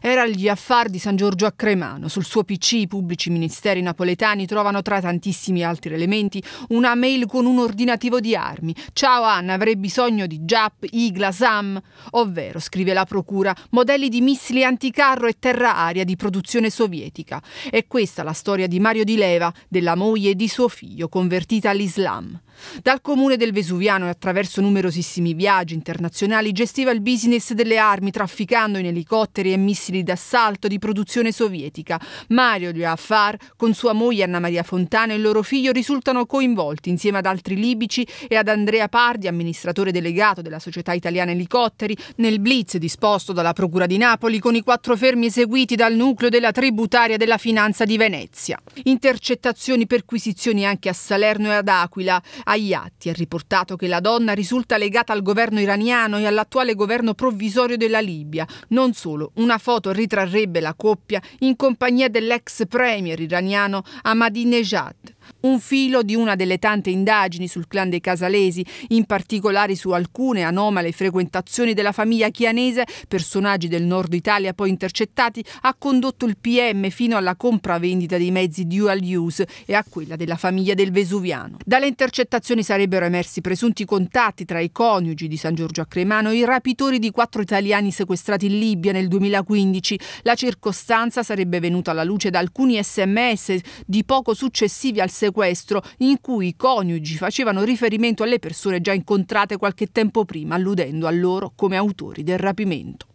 era agli affari di San Giorgio a Cremano. Sul suo PC i pubblici ministeri napoletani trovano tra tantissimi altri elementi una mail con un ordinativo di armi. Ciao Anna, avrei bisogno di Jap, Igla, Sam. Ovvero, scrive la procura, modelli di missili anticarro e terra-aria di produzione sovietica. È questa la storia di Mario Di Leva, della moglie e di suo figlio, convertita all'Islam. Dal comune del Vesuviano e attraverso numerosissimi viaggi internazionali gestiva il business delle armi trafficando in elicotteri e missili d'assalto di produzione sovietica. Mario Liafar con sua moglie Anna Maria Fontana e il loro figlio risultano coinvolti insieme ad altri libici e ad Andrea Pardi, amministratore delegato della società italiana elicotteri, nel blitz disposto dalla Procura di Napoli con i quattro fermi eseguiti dal nucleo della tributaria della finanza di Venezia. Intercettazioni, perquisizioni anche a Salerno e ad Aquila. Agli atti è riportato che la donna risulta legata al governo iraniano e all'attuale governo provvisorio della Libia. Non solo, una foto ritrarrebbe la coppia in compagnia dell'ex premier iraniano Ahmadinejad un filo di una delle tante indagini sul clan dei Casalesi, in particolare su alcune anomale frequentazioni della famiglia chianese, personaggi del nord Italia poi intercettati, ha condotto il PM fino alla compravendita dei mezzi dual use e a quella della famiglia del Vesuviano. Dalle intercettazioni sarebbero emersi presunti contatti tra i coniugi di San Giorgio a Cremano e i rapitori di quattro italiani sequestrati in Libia nel 2015. La circostanza sarebbe venuta alla luce da alcuni sms di poco successivi al seguito sequestro in cui i coniugi facevano riferimento alle persone già incontrate qualche tempo prima, alludendo a loro come autori del rapimento.